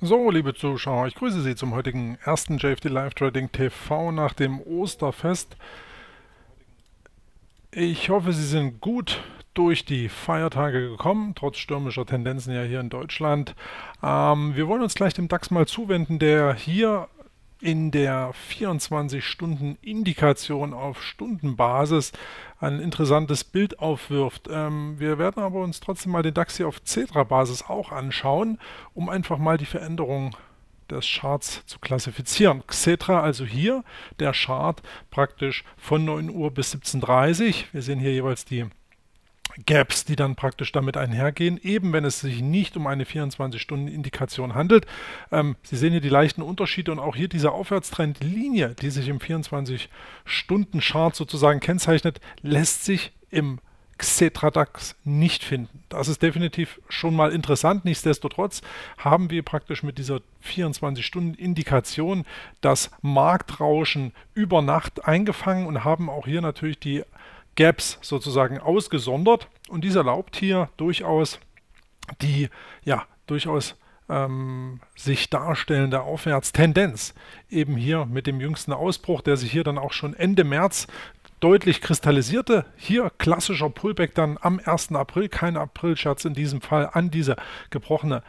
So, liebe Zuschauer, ich grüße Sie zum heutigen ersten JFD Live Trading TV nach dem Osterfest. Ich hoffe, Sie sind gut durch die Feiertage gekommen, trotz stürmischer Tendenzen ja hier in Deutschland. Ähm, wir wollen uns gleich dem DAX mal zuwenden, der hier in der 24-Stunden-Indikation auf Stundenbasis ein interessantes Bild aufwirft. Ähm, wir werden aber uns trotzdem mal den DAX hier auf Cetra-Basis auch anschauen, um einfach mal die Veränderung des Charts zu klassifizieren. Xetra, also hier der Chart praktisch von 9 Uhr bis 17.30 Uhr. Wir sehen hier jeweils die Gaps, die dann praktisch damit einhergehen, eben wenn es sich nicht um eine 24-Stunden-Indikation handelt. Ähm, Sie sehen hier die leichten Unterschiede und auch hier diese Aufwärtstrendlinie, die sich im 24-Stunden-Chart sozusagen kennzeichnet, lässt sich im Xetradax nicht finden. Das ist definitiv schon mal interessant. Nichtsdestotrotz haben wir praktisch mit dieser 24-Stunden-Indikation das Marktrauschen über Nacht eingefangen und haben auch hier natürlich die Gaps sozusagen ausgesondert und dies erlaubt hier durchaus die ja durchaus ähm, sich darstellende Aufwärtstendenz. Eben hier mit dem jüngsten Ausbruch, der sich hier dann auch schon Ende März deutlich kristallisierte. Hier klassischer Pullback dann am 1. April, kein Aprilscherz in diesem Fall, an diese gebrochene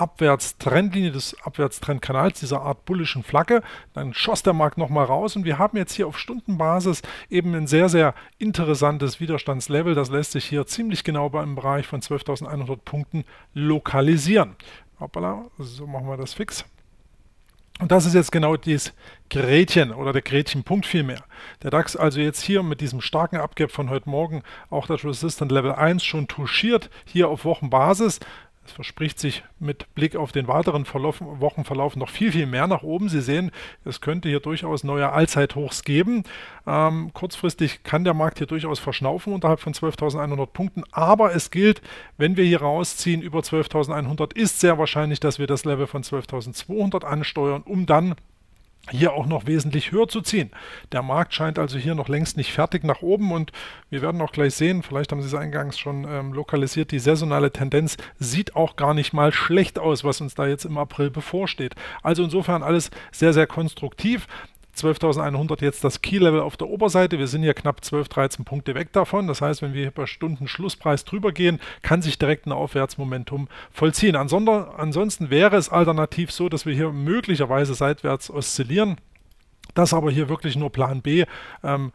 Abwärtstrendlinie des Abwärtstrendkanals, dieser Art bullischen Flagge. Dann schoss der Markt nochmal raus und wir haben jetzt hier auf Stundenbasis eben ein sehr, sehr interessantes Widerstandslevel. Das lässt sich hier ziemlich genau beim Bereich von 12.100 Punkten lokalisieren. Hoppala, so machen wir das fix. Und das ist jetzt genau dieses Gretchen oder der Gretchenpunkt vielmehr. Der DAX also jetzt hier mit diesem starken Abgap von heute Morgen auch das Resistant Level 1 schon touchiert, hier auf Wochenbasis. Es verspricht sich mit Blick auf den weiteren Verlauf, Wochenverlauf noch viel, viel mehr nach oben. Sie sehen, es könnte hier durchaus neue Allzeithochs geben. Ähm, kurzfristig kann der Markt hier durchaus verschnaufen unterhalb von 12.100 Punkten. Aber es gilt, wenn wir hier rausziehen über 12.100, ist sehr wahrscheinlich, dass wir das Level von 12.200 ansteuern, um dann hier auch noch wesentlich höher zu ziehen. Der Markt scheint also hier noch längst nicht fertig nach oben und wir werden auch gleich sehen, vielleicht haben Sie es eingangs schon ähm, lokalisiert, die saisonale Tendenz sieht auch gar nicht mal schlecht aus, was uns da jetzt im April bevorsteht. Also insofern alles sehr, sehr konstruktiv. 12.100 jetzt das Key-Level auf der Oberseite. Wir sind hier knapp 12, 13 Punkte weg davon. Das heißt, wenn wir hier bei Stunden Schlusspreis drüber gehen, kann sich direkt ein Aufwärtsmomentum vollziehen. Ansonsten wäre es alternativ so, dass wir hier möglicherweise seitwärts oszillieren. Das aber hier wirklich nur Plan B. Ähm,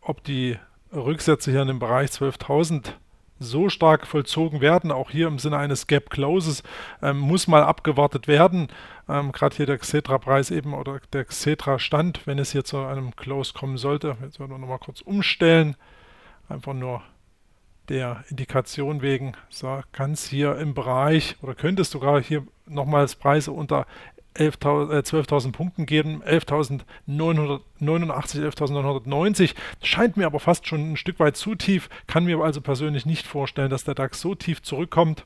ob die Rücksätze hier in dem Bereich 12.000 so stark vollzogen werden, auch hier im Sinne eines Gap Closes, ähm, muss mal abgewartet werden. Ähm, Gerade hier der Xetra-Preis eben oder der Xetra-Stand, wenn es hier zu einem Close kommen sollte. Jetzt werden wir nochmal kurz umstellen. Einfach nur der Indikation wegen, so kann es hier im Bereich oder könntest sogar hier nochmals Preise unter äh, 12.000 Punkten geben, 11.989, 11.990. Scheint mir aber fast schon ein Stück weit zu tief, kann mir also persönlich nicht vorstellen, dass der DAX so tief zurückkommt.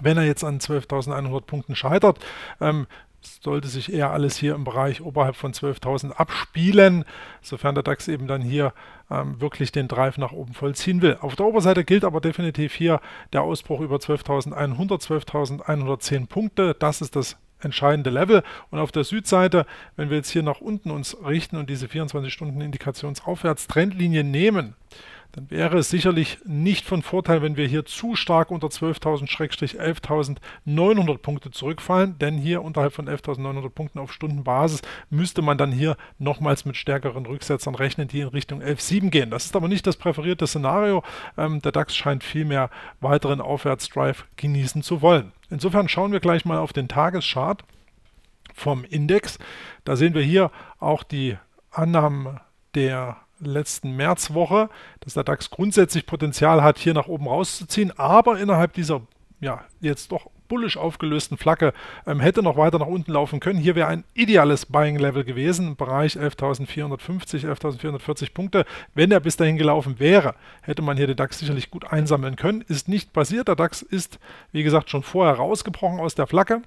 Wenn er jetzt an 12.100 Punkten scheitert, ähm, sollte sich eher alles hier im Bereich oberhalb von 12.000 abspielen, sofern der DAX eben dann hier ähm, wirklich den Drive nach oben vollziehen will. Auf der Oberseite gilt aber definitiv hier der Ausbruch über 12.100, 12.110 Punkte. Das ist das entscheidende Level. Und auf der Südseite, wenn wir jetzt hier nach unten uns richten und diese 24-Stunden-Indikationsaufwärts-Trendlinie nehmen, dann wäre es sicherlich nicht von Vorteil, wenn wir hier zu stark unter 12.000-11.900 Punkte zurückfallen, denn hier unterhalb von 11.900 Punkten auf Stundenbasis müsste man dann hier nochmals mit stärkeren Rücksetzern rechnen, die in Richtung 11.7 gehen. Das ist aber nicht das präferierte Szenario. Ähm, der DAX scheint vielmehr weiteren Aufwärtsdrive genießen zu wollen. Insofern schauen wir gleich mal auf den Tageschart vom Index. Da sehen wir hier auch die Annahmen der letzten Märzwoche, dass der DAX grundsätzlich Potenzial hat, hier nach oben rauszuziehen, aber innerhalb dieser ja, jetzt doch bullisch aufgelösten Flagge ähm, hätte noch weiter nach unten laufen können. Hier wäre ein ideales Buying Level gewesen im Bereich 11.450, 11.440 Punkte. Wenn er bis dahin gelaufen wäre, hätte man hier den DAX sicherlich gut einsammeln können. Ist nicht passiert. Der DAX ist, wie gesagt, schon vorher rausgebrochen aus der Flagge,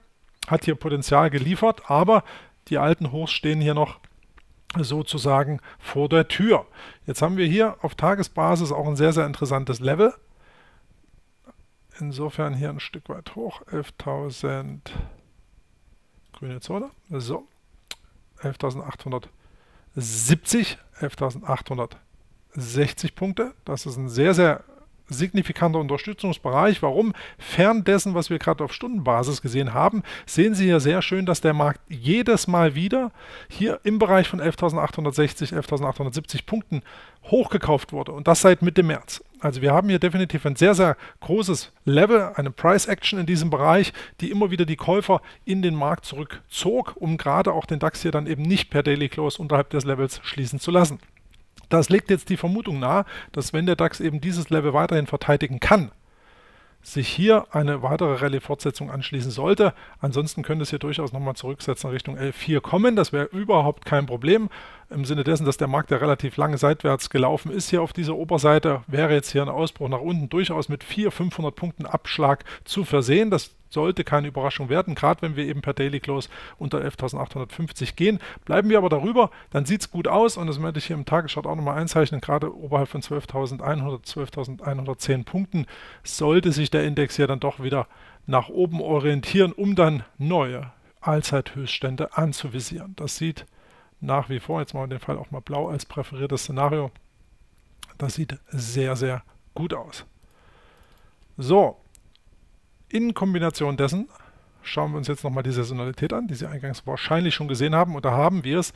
hat hier Potenzial geliefert, aber die alten Hochs stehen hier noch sozusagen vor der Tür. Jetzt haben wir hier auf Tagesbasis auch ein sehr, sehr interessantes Level. Insofern hier ein Stück weit hoch, 11.000 grüne Zone. So, 11.870, 11.860 Punkte. Das ist ein sehr, sehr signifikanter Unterstützungsbereich. Warum? Fern dessen, was wir gerade auf Stundenbasis gesehen haben, sehen Sie hier sehr schön, dass der Markt jedes Mal wieder hier im Bereich von 11.860, 11.870 Punkten hochgekauft wurde. Und das seit Mitte März. Also wir haben hier definitiv ein sehr, sehr großes Level, eine Price Action in diesem Bereich, die immer wieder die Käufer in den Markt zurückzog, um gerade auch den DAX hier dann eben nicht per Daily Close unterhalb des Levels schließen zu lassen. Das legt jetzt die Vermutung nahe, dass wenn der DAX eben dieses Level weiterhin verteidigen kann, sich hier eine weitere Rallye-Fortsetzung anschließen sollte. Ansonsten könnte es hier durchaus nochmal zurücksetzen Richtung L4 kommen. Das wäre überhaupt kein Problem. Im Sinne dessen, dass der Markt ja relativ lange seitwärts gelaufen ist hier auf dieser Oberseite, wäre jetzt hier ein Ausbruch nach unten durchaus mit 400, 500 Punkten Abschlag zu versehen. Das sollte keine Überraschung werden, gerade wenn wir eben per Daily Close unter 11.850 gehen. Bleiben wir aber darüber, dann sieht es gut aus und das möchte ich hier im Tagesschart auch nochmal einzeichnen. Gerade oberhalb von 12.100, 12.110 Punkten sollte sich der Index hier dann doch wieder nach oben orientieren, um dann neue Allzeithöchststände anzuvisieren. Das sieht nach wie vor, jetzt machen wir den Fall auch mal blau als präferiertes Szenario, das sieht sehr, sehr gut aus. So, in Kombination dessen schauen wir uns jetzt nochmal die Saisonalität an, die Sie eingangs wahrscheinlich schon gesehen haben. Und da haben wir es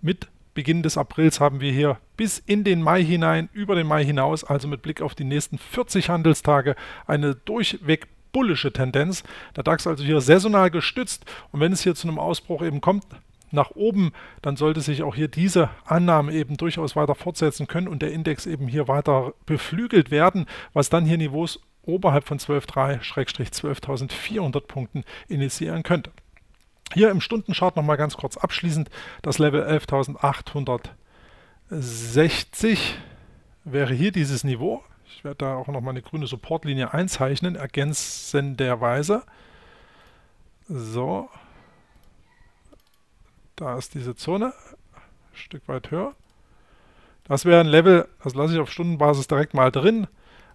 mit Beginn des Aprils haben wir hier bis in den Mai hinein, über den Mai hinaus, also mit Blick auf die nächsten 40 Handelstage, eine durchweg bullische Tendenz. Der DAX also hier saisonal gestützt und wenn es hier zu einem Ausbruch eben kommt, nach oben, dann sollte sich auch hier diese Annahme eben durchaus weiter fortsetzen können und der Index eben hier weiter beflügelt werden, was dann hier Niveaus oberhalb von 12.3-12.400 Punkten initiieren könnte. Hier im Stundenchart nochmal ganz kurz abschließend das Level 11.860 wäre hier dieses Niveau. Ich werde da auch nochmal eine grüne Supportlinie einzeichnen, ergänzenderweise. So, da ist diese Zone, ein Stück weit höher. Das wäre ein Level, das lasse ich auf Stundenbasis direkt mal drin,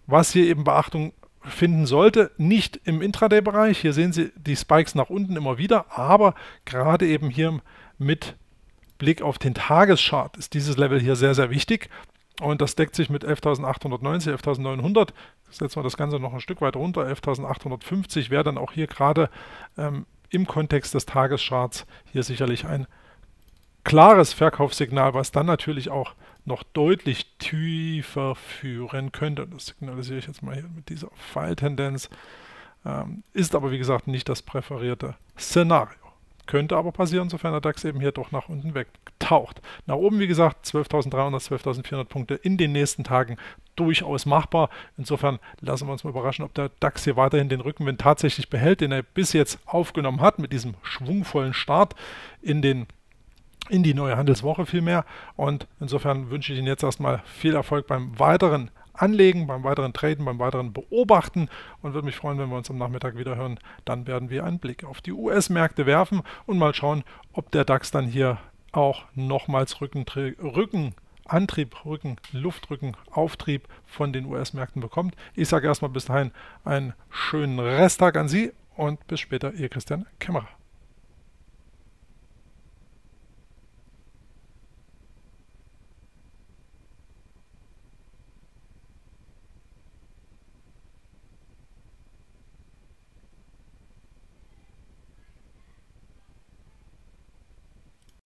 was hier eben Beachtung finden sollte. Nicht im Intraday-Bereich. Hier sehen Sie die Spikes nach unten immer wieder, aber gerade eben hier mit Blick auf den Tageschart ist dieses Level hier sehr, sehr wichtig. Und das deckt sich mit 11.890, 11.900. Setzen wir das Ganze noch ein Stück weit runter. 11.850 wäre dann auch hier gerade ähm, im Kontext des Tagescharts hier sicherlich ein klares Verkaufssignal, was dann natürlich auch noch deutlich tiefer führen könnte. das signalisiere ich jetzt mal hier mit dieser Falltendenz. Ähm, ist aber wie gesagt nicht das präferierte Szenario. Könnte aber passieren, sofern der DAX eben hier doch nach unten wegtaucht. Nach oben, wie gesagt, 12.300, 12.400 Punkte in den nächsten Tagen durchaus machbar. Insofern lassen wir uns mal überraschen, ob der DAX hier weiterhin den Rückenwind tatsächlich behält, den er bis jetzt aufgenommen hat mit diesem schwungvollen Start in den in die neue Handelswoche vielmehr. Und insofern wünsche ich Ihnen jetzt erstmal viel Erfolg beim weiteren Anlegen, beim weiteren Traden, beim weiteren Beobachten und würde mich freuen, wenn wir uns am Nachmittag wieder hören. Dann werden wir einen Blick auf die US-Märkte werfen und mal schauen, ob der DAX dann hier auch nochmals Rückenantrieb, Rücken Antrieb, Rücken, Luftrücken, Auftrieb von den US-Märkten bekommt. Ich sage erstmal bis dahin einen schönen Resttag an Sie und bis später, Ihr Christian Kämmerer.